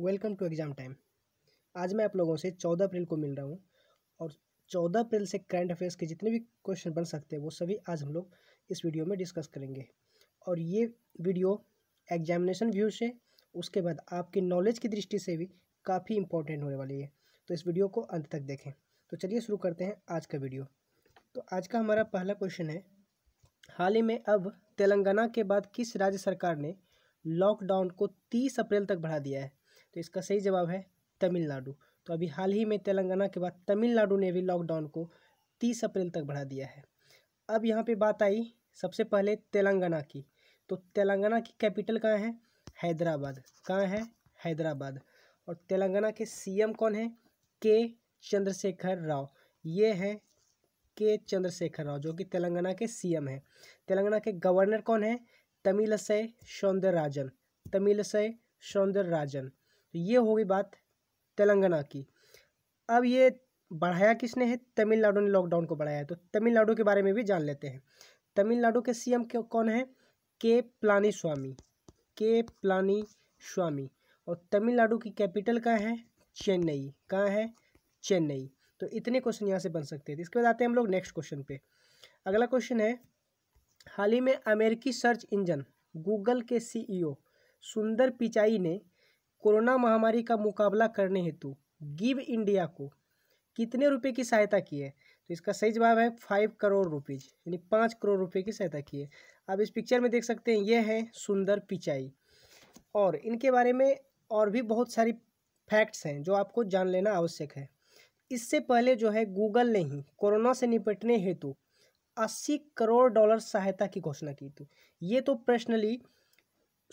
welcome to exam time आज मैं आप लोगों से चौदह अप्रैल को मिल रहा हूँ और चौदह अप्रैल से करंट अफेयर्स के जितने भी क्वेश्चन बन सकते हैं वो सभी आज हम लोग इस वीडियो में डिस्कस करेंगे और ये वीडियो एग्जामिनेशन व्यू से उसके बाद आपकी नॉलेज की दृष्टि से भी काफ़ी इंपॉर्टेंट होने वाली है तो इस वीडियो को अंत तक देखें तो चलिए शुरू करते हैं आज का वीडियो तो आज का हमारा पहला क्वेश्चन है हाल ही में अब तेलंगाना के बाद किस राज्य सरकार ने लॉकडाउन को तीस अप्रैल तक बढ़ा दिया है तो इसका सही जवाब है तमिलनाडु तो अभी हाल ही में तेलंगाना के बाद तमिलनाडु ने भी लॉकडाउन को तीस अप्रैल तक बढ़ा दिया है अब यहाँ पे बात आई सबसे पहले तेलंगाना की तो तेलंगाना की कैपिटल कहाँ है हैदराबाद कहाँ है हैदराबाद और तेलंगाना के सीएम कौन है के चंद्रशेखर राव ये हैं के चंद्रशेखर राव जो कि तेलंगाना के सीएम हैं तेलंगाना के गवर्नर कौन है तमिलसय सौंदरराजन तमिलसय राजन तो ये होगी बात तेलंगाना की अब ये बढ़ाया किसने है तमिलनाडु ने लॉकडाउन को बढ़ाया है तो तमिलनाडु के बारे में भी जान लेते हैं तमिलनाडु के सीएम कौन है के प्लानी स्वामी के प्लानी स्वामी और तमिलनाडु की कैपिटल कहाँ है चेन्नई कहाँ है चेन्नई तो इतने क्वेश्चन यहाँ से बन सकते थे इसके बाद आते हैं हम लोग नेक्स्ट क्वेश्चन पे अगला क्वेश्चन है हाल ही में अमेरिकी सर्च इंजन गूगल के सीईओ e सुंदर पिचाई ने कोरोना महामारी का मुकाबला करने हेतु गिव इंडिया को कितने रुपए की सहायता की है तो इसका सही जवाब है फाइव करोड़ रुपीज यानी पाँच करोड़ रुपए की सहायता की है आप इस पिक्चर में देख सकते हैं ये है सुंदर पिचाई और इनके बारे में और भी बहुत सारी फैक्ट्स हैं जो आपको जान लेना आवश्यक है इससे पहले जो है गूगल ने ही कोरोना से निपटने हेतु अस्सी करोड़ डॉलर सहायता की घोषणा की थी ये तो पर्सनली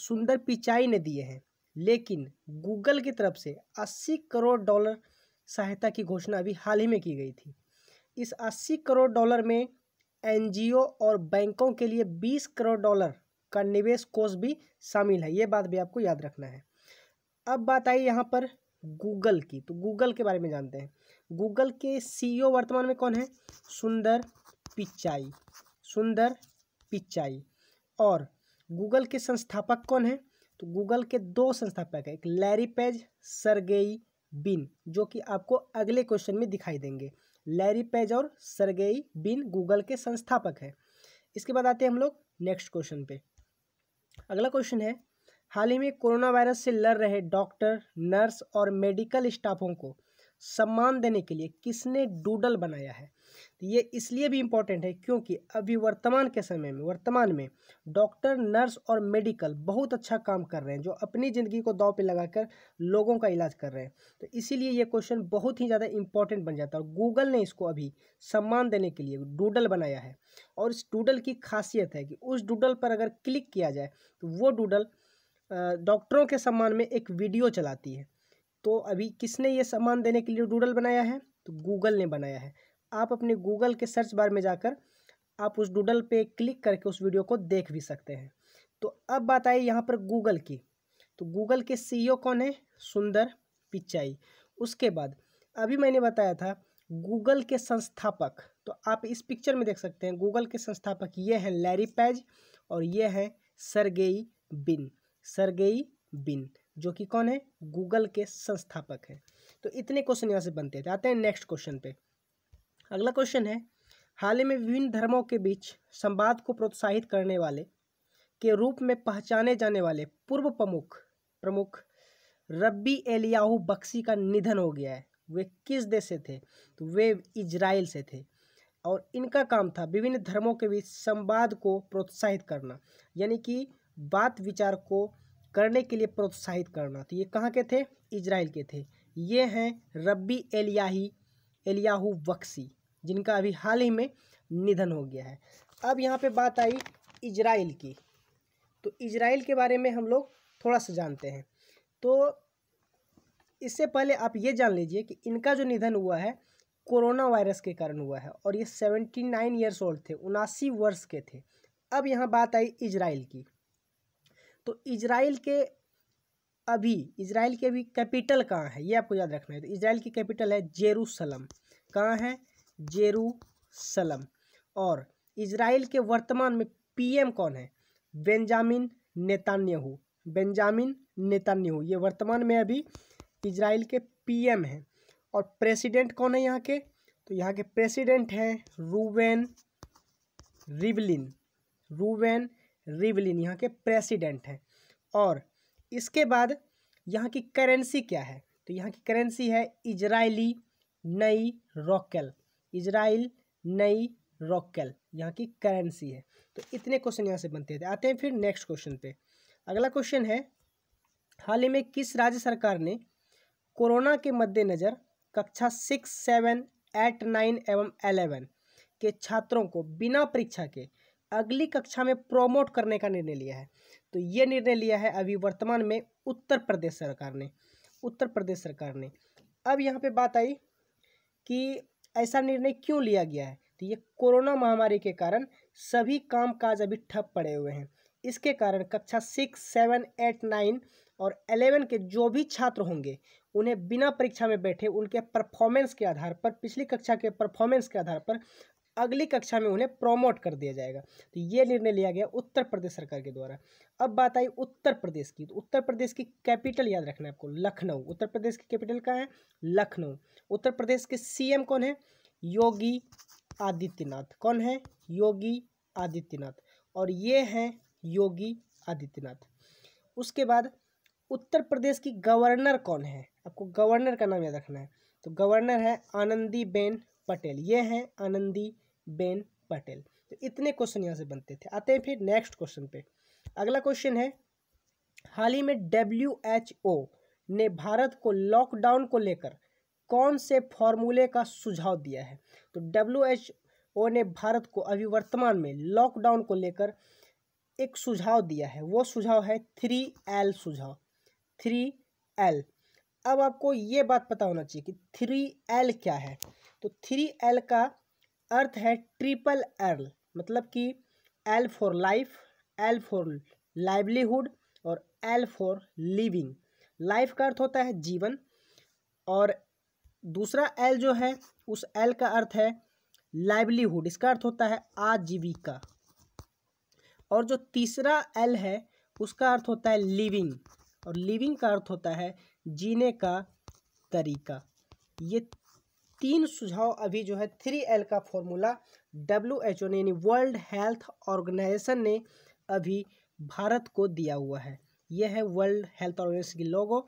सुंदर पिचाई ने दिए हैं लेकिन गूगल की तरफ से 80 करोड़ डॉलर सहायता की घोषणा अभी हाल ही में की गई थी इस 80 करोड़ डॉलर में एनजीओ और बैंकों के लिए 20 करोड़ डॉलर का निवेश कोष भी शामिल है ये बात भी आपको याद रखना है अब बात आई यहाँ पर गूगल की तो गूगल के बारे में जानते हैं गूगल के सीईओ वर्तमान में कौन है सुंदर पिचाई सुंदर पिचाई और गूगल के संस्थापक कौन है तो गूगल के दो संस्थापक हैं एक लैरी पेज सरगेई बिन जो कि आपको अगले क्वेश्चन में दिखाई देंगे लैरी पेज और सरगेई बिन गूगल के संस्थापक हैं इसके बाद आते हैं हम लोग नेक्स्ट क्वेश्चन पे अगला क्वेश्चन है हाल ही में कोरोना वायरस से लड़ रहे डॉक्टर नर्स और मेडिकल स्टाफों को सम्मान देने के लिए किसने डूडल बनाया है तो ये इसलिए भी इम्पोर्टेंट है क्योंकि अभी वर्तमान के समय में वर्तमान में डॉक्टर नर्स और मेडिकल बहुत अच्छा काम कर रहे हैं जो अपनी ज़िंदगी को दाव पे लगाकर लोगों का इलाज कर रहे हैं तो इसीलिए ये क्वेश्चन बहुत ही ज़्यादा इम्पोर्टेंट बन जाता है और गूगल ने इसको अभी सम्मान देने के लिए डूडल बनाया है और इस डूडल की खासियत है कि उस डूडल पर अगर क्लिक किया जाए तो वो डूडल डॉक्टरों के सम्मान में एक वीडियो चलाती है तो अभी किसने ये सम्मान देने के लिए डूडल बनाया है तो गूगल ने बनाया है आप अपने गूगल के सर्च बार में जाकर आप उस डूडल पे क्लिक करके उस वीडियो को देख भी सकते हैं तो अब बात आई यहाँ पर गूगल की तो गूगल के सीईओ e कौन है सुंदर पिचाई उसके बाद अभी मैंने बताया था गूगल के संस्थापक तो आप इस पिक्चर में देख सकते हैं गूगल के संस्थापक ये हैं लैरी पैज और ये हैं सरगेई बिन सरगेई बिन जो कि कौन है गूगल के संस्थापक हैं तो इतने क्वेश्चन यहाँ से बनते थे आते हैं नेक्स्ट क्वेश्चन पे अगला क्वेश्चन है हाल ही में विभिन्न धर्मों के बीच संवाद को प्रोत्साहित करने वाले के रूप में पहचाने जाने वाले पूर्व प्रमुख प्रमुख रब्बी एलियाहू बक्सी का निधन हो गया है वे किस देश से थे तो वे इजराइल से थे और इनका काम था विभिन्न धर्मों के बीच संवाद को प्रोत्साहित करना यानी कि बात विचार को करने के लिए प्रोत्साहित करना तो ये कहाँ के थे इजराइल के थे ये हैं रब्बी एलियाही एलियाहू बक्सी जिनका अभी हाल ही में निधन हो गया है अब यहाँ पे बात आई इजराइल की तो इजराइल के बारे में हम लोग थोड़ा सा जानते हैं तो इससे पहले आप ये जान लीजिए कि इनका जो निधन हुआ है कोरोना वायरस के कारण हुआ है और ये सेवेंटी नाइन ईयर्स ओल्ड थे उनासी वर्ष के थे अब यहाँ बात आई इजराइल की तो इजराइल के अभी इजराइल के अभी कैपिटल कहाँ है ये आपको याद रखना है तो इजराइल की कैपिटल है जेरूसलम कहाँ है जेरूसलम और इसराइल के वर्तमान में पीएम कौन है बेंजामिन नेतान्याहू बेंजामिन नेतान्याहू ये वर्तमान में अभी इसराइल के पीएम हैं और प्रेसिडेंट कौन है यहाँ के तो यहाँ के प्रेसिडेंट हैं रूवेन रिवलिन रूवेन रिवलिन यहाँ के प्रेसिडेंट हैं और इसके बाद यहाँ की करेंसी क्या है तो यहाँ की करेंसी है इजरायली नई रॉकेल इजराइल नई रॉकल यहाँ की करेंसी है तो इतने क्वेश्चन यहाँ से बनते थे आते हैं फिर नेक्स्ट क्वेश्चन पे अगला क्वेश्चन है हाल ही में किस राज्य सरकार ने कोरोना के मद्देनज़र कक्षा सिक्स सेवन एट नाइन एवं एलेवन के छात्रों को बिना परीक्षा के अगली कक्षा में प्रोमोट करने का निर्णय लिया है तो ये निर्णय लिया है अभी वर्तमान में उत्तर प्रदेश सरकार ने उत्तर प्रदेश सरकार ने अब यहाँ पे बात आई कि ऐसा निर्णय क्यों लिया गया है तो ये कोरोना महामारी के कारण सभी काम काज अभी ठप पड़े हुए हैं इसके कारण कक्षा सिक्स सेवन एट नाइन और एलेवन के जो भी छात्र होंगे उन्हें बिना परीक्षा में बैठे उनके परफॉर्मेंस के आधार पर पिछली कक्षा के परफॉर्मेंस के आधार पर अगली कक्षा में उन्हें प्रोमोट कर दिया जाएगा तो ये निर्णय लिया गया उत्तर प्रदेश सरकार के द्वारा अब बात आई उत्तर प्रदेश की तो उत्तर प्रदेश की कैपिटल याद रखना है आपको लखनऊ उत्तर प्रदेश की कैपिटल कहाँ है लखनऊ उत्तर प्रदेश के सीएम कौन है योगी आदित्यनाथ कौन है योगी आदित्यनाथ और ये हैं योगी आदित्यनाथ उसके बाद उत्तर प्रदेश की गवर्नर कौन है आपको गवर्नर का नाम याद रखना है तो गवर्नर है आनंदी बेन पटेल ये हैं आनंदी बेन पटेल तो इतने क्वेश्चन यहाँ से बनते थे आते हैं फिर नेक्स्ट क्वेश्चन पे अगला क्वेश्चन है हाल ही में डब्ल्यू एच ओ ने भारत को लॉकडाउन को लेकर कौन से फॉर्मूले का सुझाव दिया है तो डब्ल्यू एच ओ ने भारत को अभी वर्तमान में लॉकडाउन को लेकर एक सुझाव दिया है वो सुझाव है थ्री एल सुझाव थ्री एल अब आपको ये बात पता होना चाहिए कि थ्री एल क्या है तो थ्री एल का अर्थ है ट्रिपल एल मतलब कि L for life L for livelihood और एल फॉर लिविंग लाइफ का अर्थ होता है जीवन और दूसरा एल जो है उस एल का अर्थ है लाइवलीहुड इसका अर्थ होता है आजीविका और जो तीसरा एल है उसका अर्थ होता है लिविंग और लिविंग का अर्थ होता है जीने का तरीका ये तीन सुझाव अभी जो है थ्री एल का फॉर्मूला डब्ल्यू एच ओ ने यानी वर्ल्ड हेल्थ ऑर्गेनाइजेशन ने अभी भारत को दिया हुआ है यह है वर्ल्ड हेल्थ ऑर्गेनाइजेशन की लोगो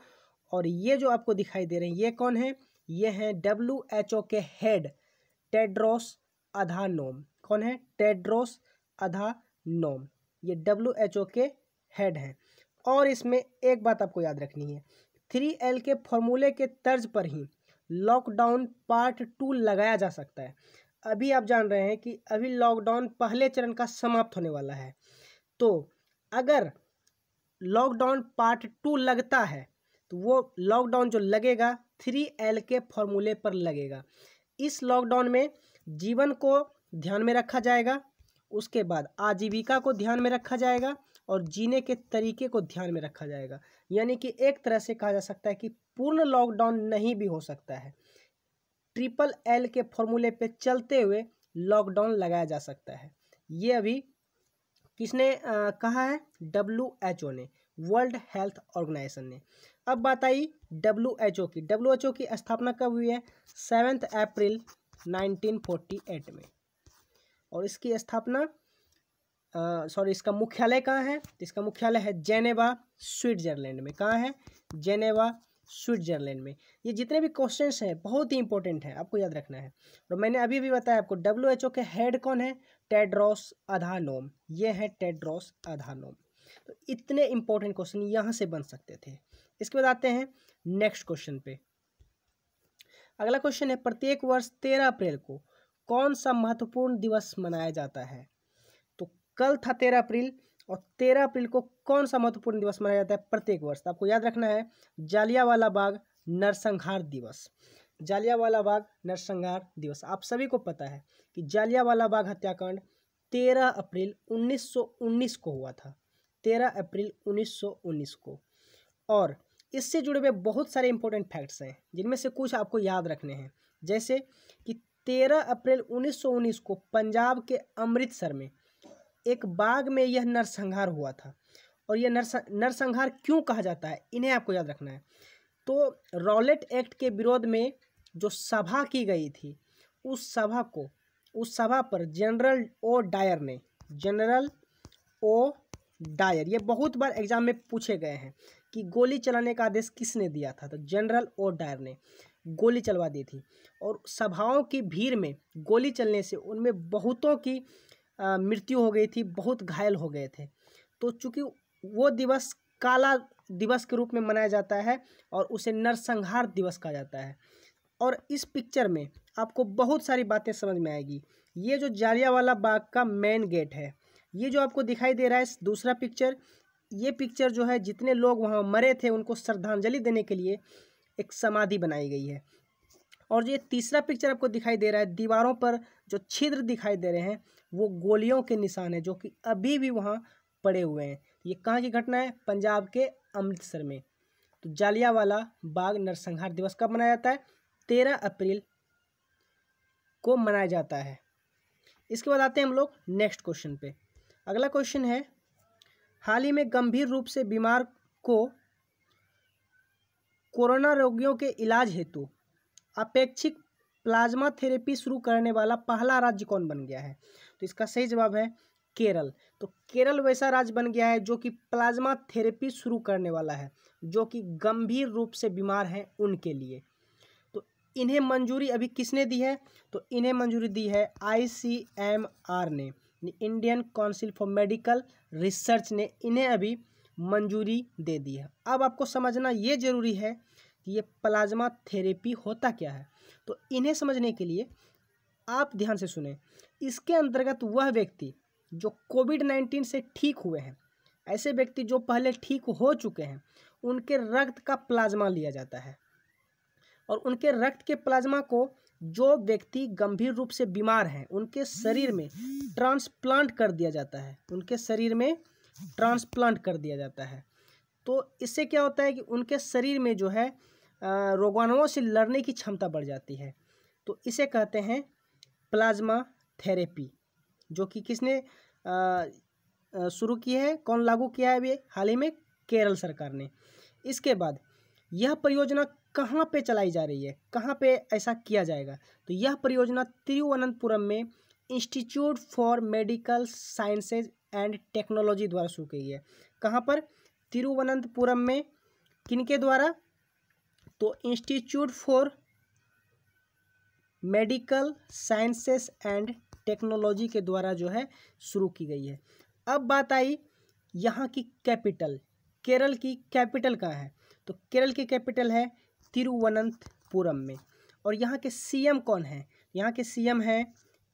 और ये जो आपको दिखाई दे रहे हैं ये कौन है ये हैं डब्ल्यू एच ओ के हेड टेड्रोस अधानोम कौन है टेड्रोस अधानोम ये डब्ल्यू एच ओ के हेड हैं और इसमें एक बात आपको याद रखनी है थ्री एल के फॉर्मूले के तर्ज पर ही लॉकडाउन पार्ट टू लगाया जा सकता है अभी आप जान रहे हैं कि अभी लॉकडाउन पहले चरण का समाप्त होने वाला है तो अगर लॉकडाउन पार्ट टू लगता है तो वो लॉकडाउन जो लगेगा थ्री एल के फॉर्मूले पर लगेगा इस लॉकडाउन में जीवन को ध्यान में रखा जाएगा उसके बाद आजीविका को ध्यान में रखा जाएगा और जीने के तरीके को ध्यान में रखा जाएगा यानी कि एक तरह से कहा जा सकता है कि पूर्ण लॉकडाउन नहीं भी हो सकता है ट्रिपल एल के फॉर्मूले पे चलते हुए लॉकडाउन लगाया जा सकता है ये अभी किसने आ, कहा है डब्ल्यू एच ओ ने वर्ल्ड हेल्थ ऑर्गेनाइजेशन ने अब बात आई डब्ल्यू एच ओ की डब्ल्यू एच ओ की स्थापना कब हुई है सेवेंथ अप्रैल 1948 में और इसकी स्थापना सॉरी इसका मुख्यालय कहाँ है इसका मुख्यालय है जेनेवा स्विट्जरलैंड में कहाँ है जेनेवा स्विट्जरलैंड में ये जितने भी क्वेश्चंस हैं बहुत ही इंपॉर्टेंट हैं आपको याद रखना है और मैंने अभी भी बताया आपको डब्ल्यू एच ओ के हेड कौन है टेड्रॉस अधानोम ये है टेड्रॉस अधानोम तो इतने इंपॉर्टेंट क्वेश्चन यहाँ से बन सकते थे इसके बाद आते हैं नेक्स्ट क्वेश्चन पे अगला क्वेश्चन है प्रत्येक वर्ष तेरह अप्रैल को कौन सा महत्वपूर्ण दिवस मनाया जाता है कल था तेरह अप्रैल और तेरह अप्रैल को कौन सा महत्वपूर्ण दिवस मनाया जाता है प्रत्येक वर्ष तो आपको याद रखना है जालियावाला बाग नरसंहार दिवस जालियावाला बाग नरसंहार दिवस आप सभी को पता है कि जालियावाला बाग हत्याकांड तेरह अप्रैल 1919 को हुआ था तेरह अप्रैल 1919 को और इससे जुड़े हुए बहुत सारे इंपॉर्टेंट फैक्ट्स हैं जिनमें से कुछ आपको याद रखने हैं जैसे कि तेरह अप्रैल 1919 को पंजाब के अमृतसर में एक बाग में यह नरसंहार हुआ था और यह नरस नरसंहार क्यों कहा जाता है इन्हें आपको याद रखना है तो रॉलेट एक्ट के विरोध में जो सभा की गई थी उस सभा को उस सभा पर जनरल ओ डायर ने जनरल ओ डायर ये बहुत बार एग्जाम में पूछे गए हैं कि गोली चलाने का आदेश किसने दिया था तो जनरल ओ डायर ने गोली चलवा दी थी और सभाओं की भीड़ में गोली चलने से उनमें बहुतों की मृत्यु हो गई थी बहुत घायल हो गए थे तो चूंकि वो दिवस काला दिवस के रूप में मनाया जाता है और उसे नरसंहार दिवस कहा जाता है और इस पिक्चर में आपको बहुत सारी बातें समझ में आएगी ये जो जालियावाला बाग का मेन गेट है ये जो आपको दिखाई दे रहा है दूसरा पिक्चर ये पिक्चर जो है जितने लोग वहाँ मरे थे उनको श्रद्धांजलि देने के लिए एक समाधि बनाई गई है और जो ये तीसरा पिक्चर आपको दिखाई दे रहा है दीवारों पर जो छिद्र दिखाई दे रहे हैं वो गोलियों के निशान हैं जो कि अभी भी वहाँ पड़े हुए हैं ये कहाँ की घटना है पंजाब के अमृतसर में तो जालियावाला बाग नरसंहार दिवस कब मनाया जाता है तेरह अप्रैल को मनाया जाता है इसके बाद आते हैं हम लोग नेक्स्ट क्वेश्चन पे अगला क्वेश्चन है हाल ही में गंभीर रूप से बीमार को कोरोना रोगियों के इलाज हेतु अपेक्षित प्लाज्मा थेरेपी शुरू करने वाला पहला राज्य कौन बन गया है तो इसका सही जवाब है केरल तो केरल वैसा राज्य बन गया है जो कि प्लाज्मा थेरेपी शुरू करने वाला है जो कि गंभीर रूप से बीमार हैं उनके लिए तो इन्हें मंजूरी अभी किसने दी है तो इन्हें मंजूरी दी है आई ने Indian Council for Medical Research ने इन्हें अभी मंजूरी दे दी है अब आपको समझना ये जरूरी है कि ये प्लाज्मा थेरेपी होता क्या है तो इन्हें समझने के लिए आप ध्यान से सुने इसके अंतर्गत वह व्यक्ति जो कोविड नाइन्टीन से ठीक हुए हैं ऐसे व्यक्ति जो पहले ठीक हो चुके हैं उनके रक्त का प्लाज्मा लिया जाता है और उनके रक्त के प्लाज्मा को जो व्यक्ति गंभीर रूप से बीमार हैं उनके शरीर में ट्रांसप्लांट कर दिया जाता है उनके शरीर में ट्रांसप्लांट कर दिया जाता है तो इससे क्या होता है कि उनके शरीर में जो है रोगाणुओं से लड़ने की क्षमता बढ़ जाती है तो इसे कहते हैं प्लाज्मा थेरेपी जो कि किसने शुरू की है कौन लागू किया है अभी हाल ही में केरल सरकार ने इसके बाद यह परियोजना कहाँ पे चलाई जा रही है कहाँ पे ऐसा किया जाएगा तो यह परियोजना तिरुवनंतपुरम में Institute for Medical Sciences and Technology द्वारा शुरू की है कहाँ पर तिरुवनंतपुरम में किनके द्वारा तो Institute for Medical Sciences and Technology के द्वारा जो है शुरू की गई है अब बात आई यहाँ की कैपिटल केरल की कैपिटल कहाँ है तो केरल की कैपिटल है तिरुवनंतपुरम में और यहाँ के सीएम कौन है यहाँ के सीएम हैं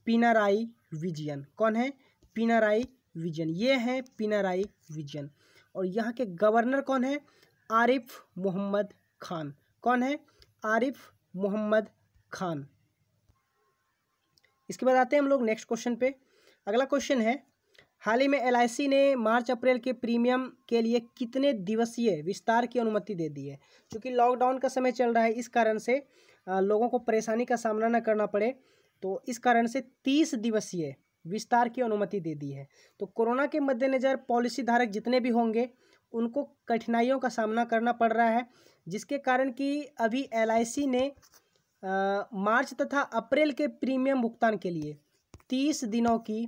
पिनाराई विजयन कौन है पिनाराई विजयन ये हैं पिनाराई विजयन और यहाँ के गवर्नर कौन है आरिफ मोहम्मद खान कौन है आरिफ मोहम्मद खान इसके बाद आते हैं हम लोग नेक्स्ट क्वेश्चन पे अगला क्वेश्चन है हाल ही में एल ने मार्च अप्रैल के प्रीमियम के लिए कितने दिवसीय विस्तार की अनुमति दे दी है चूँकि लॉकडाउन का समय चल रहा है इस कारण से लोगों को परेशानी का सामना न करना पड़े तो इस कारण से तीस दिवसीय विस्तार की अनुमति दे दी है तो कोरोना के मद्देनज़र पॉलिसी धारक जितने भी होंगे उनको कठिनाइयों का सामना करना पड़ रहा है जिसके कारण कि अभी एल ने आ, मार्च तथा अप्रैल के प्रीमियम भुगतान के लिए तीस दिनों की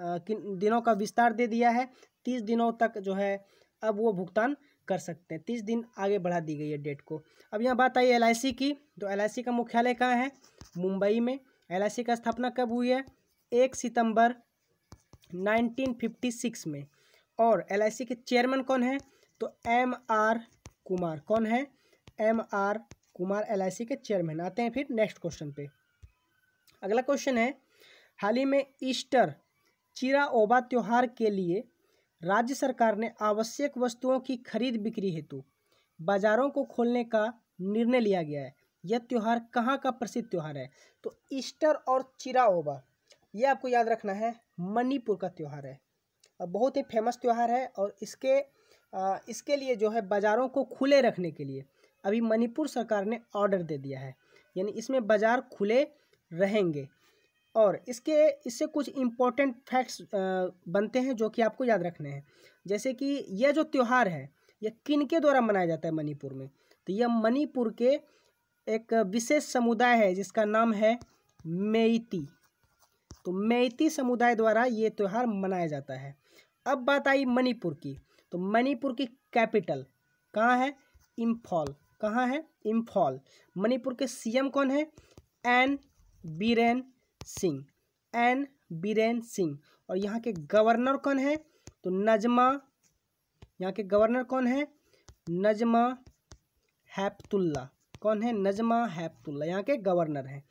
आ, दिनों का विस्तार दे दिया है तीस दिनों तक जो है अब वो भुगतान कर सकते हैं तीस दिन आगे बढ़ा दी गई है डेट को अब यहाँ बात आई एल की तो एल का मुख्यालय कहाँ है मुंबई में एल का स्थापना कब हुई है एक सितंबर 1956 में और एल के चेयरमैन कौन है तो एम आर कुमार कौन है एम आर कुमार एल के चेयरमैन आते हैं फिर नेक्स्ट क्वेश्चन पे अगला क्वेश्चन है हाल ही में ईस्टर चिराओबा त्यौहार के लिए राज्य सरकार ने आवश्यक वस्तुओं की खरीद बिक्री हेतु बाजारों को खोलने का निर्णय लिया गया है यह त्यौहार कहाँ का प्रसिद्ध त्यौहार है तो ईस्टर और चिराओबा यह आपको याद रखना है मणिपुर का त्यौहार है और बहुत ही फेमस त्यौहार है और इसके आ, इसके लिए जो है बाज़ारों को खुले रखने के लिए अभी मणिपुर सरकार ने ऑर्डर दे दिया है यानी इसमें बाज़ार खुले रहेंगे और इसके इससे कुछ इम्पोर्टेंट फैक्ट्स बनते हैं जो कि आपको याद रखने हैं जैसे कि यह जो त्यौहार है यह किन के द्वारा मनाया जाता है मणिपुर में तो यह मणिपुर के एक विशेष समुदाय है जिसका नाम है मेईती तो मेईती समुदाय द्वारा ये त्यौहार मनाया जाता है अब बात आई मणिपुर की तो मणिपुर की कैपिटल कहाँ है इम्फॉल कहाँ है इम्फॉल मणिपुर के सीएम कौन है एन बीरेन सिंह एन बीरेन सिंह और यहाँ के गवर्नर कौन है तो नजमा यहाँ के गवर्नर कौन है नजमा हैप्तुल्ला कौन है नजमा हैप्तुल्ला यहाँ के गवर्नर हैं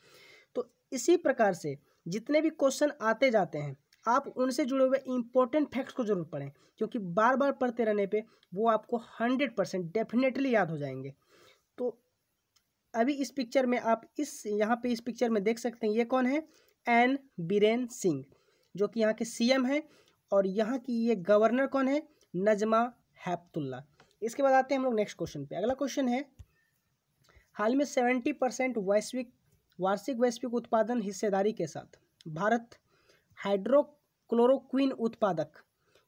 तो इसी प्रकार से जितने भी क्वेश्चन आते जाते हैं आप उनसे जुड़े हुए इंपॉर्टेंट फैक्ट्स को जरूर पढ़ें क्योंकि बार बार पढ़ते रहने पे वो आपको हंड्रेड परसेंट डेफिनेटली याद हो जाएंगे तो अभी इस पिक्चर में आप इस यहाँ पे इस पिक्चर में देख सकते हैं ये कौन है एन बीरेन सिंह जो कि यहाँ के सीएम हैं और यहाँ की ये गवर्नर कौन है नजमा हैप्तुल्ला इसके बाद आते हैं हम लोग नेक्स्ट क्वेश्चन पे अगला क्वेश्चन है हाल में सेवेंटी परसेंट वैश्विक वार्षिक वैश्विक उत्पादन हिस्सेदारी के साथ भारत हाइड्रोक्लोरोक्विन उत्पादक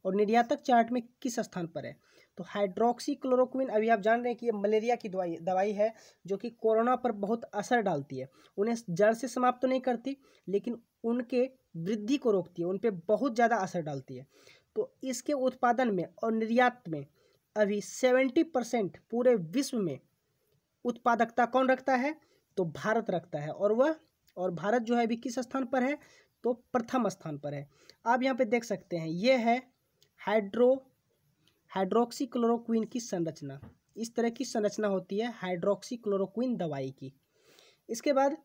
और निर्यातक चार्ट में किस स्थान पर है तो हाइड्रोक्सी क्लोरोक्विन अभी आप जान रहे हैं कि ये मलेरिया की दवाई दवाई है जो कि कोरोना पर बहुत असर डालती है उन्हें जड़ से समाप्त तो नहीं करती लेकिन उनके वृद्धि को रोकती है उन पर बहुत ज़्यादा असर डालती है तो इसके उत्पादन में और निर्यात में अभी सेवेंटी परसेंट पूरे विश्व में उत्पादकता कौन रखता है तो भारत रखता है और वह और भारत जो है अभी किस स्थान पर है तो प्रथम स्थान पर है आप यहाँ पे देख सकते हैं ये है हाइड्रो हाइड्रोक्सीक्लोरोक्विन की संरचना इस तरह की संरचना होती है हाइड्रोक्सीक्लोरोक्विन दवाई की इसके बाद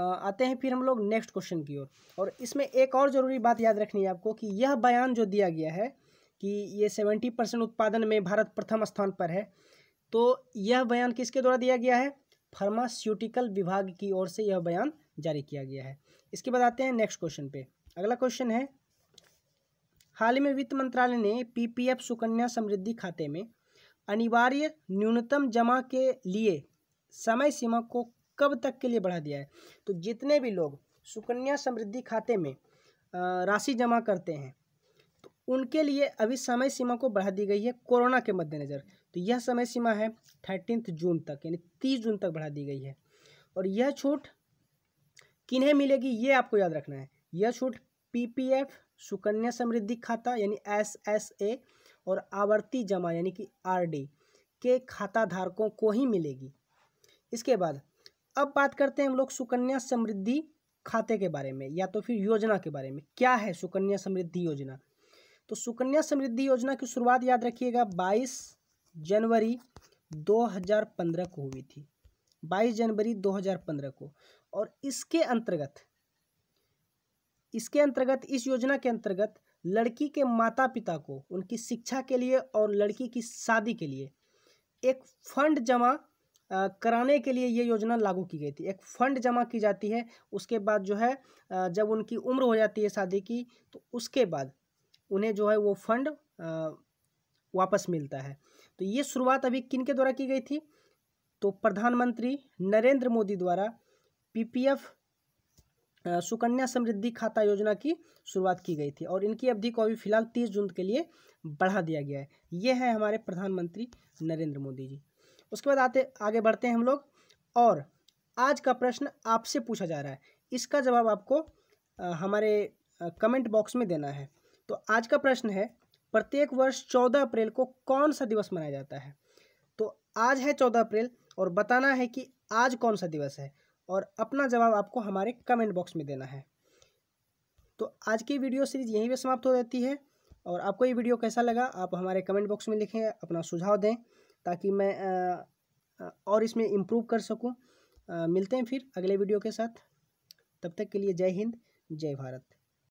आते हैं फिर हम लोग नेक्स्ट क्वेश्चन की ओर और इसमें एक और ज़रूरी बात याद रखनी है आपको कि यह बयान जो दिया गया है कि ये सेवेंटी परसेंट उत्पादन में भारत प्रथम स्थान पर है तो यह बयान किसके द्वारा दिया गया है फार्मास्यूटिकल विभाग की ओर से यह बयान जारी किया गया है इसके बाद आते हैं नेक्स्ट क्वेश्चन पे अगला क्वेश्चन है हाल ही में वित्त मंत्रालय ने पीपीएफ सुकन्या समृद्धि खाते में अनिवार्य न्यूनतम जमा के लिए समय सीमा को कब तक के लिए बढ़ा दिया है तो जितने भी लोग सुकन्या समृद्धि खाते में राशि जमा करते हैं तो उनके लिए अभी समय सीमा को बढ़ा दी गई है कोरोना के मद्देनज़र तो यह समय सीमा है थर्टीनथ जून तक यानी तीस जून तक बढ़ा दी गई है और यह छूट किन्हें मिलेगी ये आपको याद रखना है यह छूट पीपीएफ सुकन्या समृद्धि खाता यानी एस एस ए और आवर्ती जमा यानी कि आर डी के खाता धारकों को ही मिलेगी इसके बाद अब बात करते हैं हम लोग सुकन्या समृद्धि खाते के बारे में या तो फिर योजना के बारे में क्या है सुकन्या समृद्धि योजना तो सुकन्या समृद्धि योजना की शुरुआत याद रखिएगा बाईस जनवरी पंद्रह को हुई थी बाईस जनवरी पंद्रह को और इसके अंतर्गत इसके अंतर्गत इस योजना के अंतर्गत लड़की के माता पिता को उनकी शिक्षा के लिए और लड़की की शादी के लिए एक फंड जमा कराने के लिए ये योजना लागू की गई थी एक फंड जमा की जाती है उसके बाद जो है जब उनकी उम्र हो जाती है शादी की तो उसके बाद उन्हें जो है वो फंड वापस मिलता है तो ये शुरुआत अभी किन के द्वारा की गई थी तो प्रधानमंत्री नरेंद्र मोदी द्वारा पीपीएफ सुकन्या समृद्धि खाता योजना की शुरुआत की गई थी और इनकी अवधि को अभी फिलहाल तीस जून के लिए बढ़ा दिया गया है ये है हमारे प्रधानमंत्री नरेंद्र मोदी जी उसके बाद आते आगे बढ़ते हैं हम लोग और आज का प्रश्न आपसे पूछा जा रहा है इसका जवाब आपको हमारे कमेंट बॉक्स में देना है तो आज का प्रश्न है प्रत्येक वर्ष चौदह अप्रैल को कौन सा दिवस मनाया जाता है तो आज है चौदह अप्रैल और बताना है कि आज कौन सा दिवस है और अपना जवाब आपको हमारे कमेंट बॉक्स में देना है तो आज की वीडियो सीरीज यहीं पर समाप्त हो जाती है और आपको ये वीडियो कैसा लगा आप हमारे कमेंट बॉक्स में लिखें अपना सुझाव दें ताकि मैं और इसमें इम्प्रूव कर सकूं मिलते हैं फिर अगले वीडियो के साथ तब तक के लिए जय हिंद जय भारत